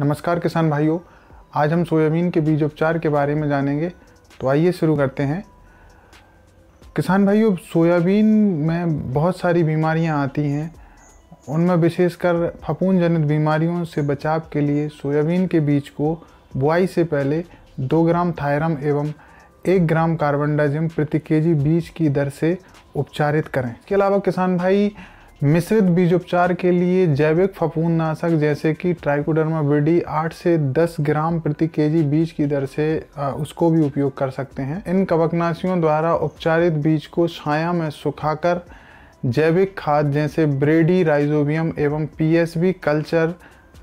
नमस्कार किसान भाइयों आज हम सोयाबीन के बीज उपचार के बारे में जानेंगे तो आइए शुरू करते हैं किसान भाइयों सोयाबीन में बहुत सारी बीमारियां आती हैं उनमें विशेषकर फफूंद जनित बीमारियों से बचाव के लिए सोयाबीन के बीज को बुआई से पहले दो ग्राम थायरम एवं एक ग्राम कार्बनडाजिम प्रति केजी बीज की दर से उपचारित करें इसके अलावा किसान भाई मिश्रित बीज उपचार के लिए जैविक नाशक जैसे कि ट्राइकोडर्मा ब्रिडी 8 से 10 ग्राम प्रति केजी बीज की दर से उसको भी उपयोग कर सकते हैं इन कवकनाशियों द्वारा उपचारित बीज को छाया में सुखाकर जैविक खाद जैसे ब्रेडी राइजोबियम एवं पीएसबी कल्चर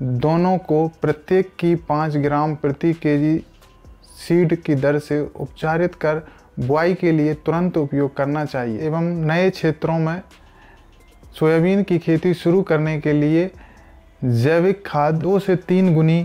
दोनों को प्रत्येक की 5 ग्राम प्रति केजी सीड की दर से उपचारित कर बुआई के लिए तुरंत उपयोग करना चाहिए एवं नए क्षेत्रों में सोयाबीन की खेती शुरू करने के लिए जैविक खाद दो से तीन गुनी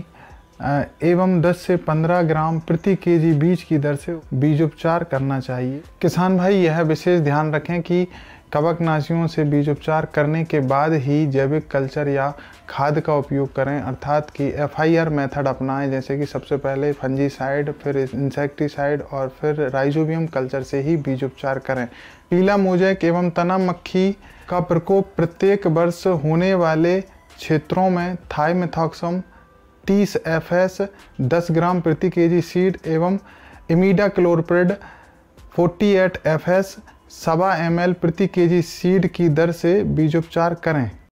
एवं 10 से 15 ग्राम प्रति केजी बीज की दर से बीज उपचार करना चाहिए किसान भाई यह विशेष ध्यान रखें कि कवकनाशियों से बीज उपचार करने के बाद ही जैविक कल्चर या खाद का उपयोग करें अर्थात कि एफ आई आर मैथड अपनाएं जैसे कि सबसे पहले फंजीसाइड फिर इंसेक्टिसाइड और फिर राइजोबियम कल्चर से ही बीज उपचार करें पीला मोजैक एवं तना मक्खी का प्रकोप प्रत्येक वर्ष होने वाले क्षेत्रों में थाईमेथॉक्सम तीस एफ एस दस ग्राम प्रति के जी सीड एवं imidacloprid forty eight F S सवा एम प्रति के जी सीड की दर से बीजोपचार करें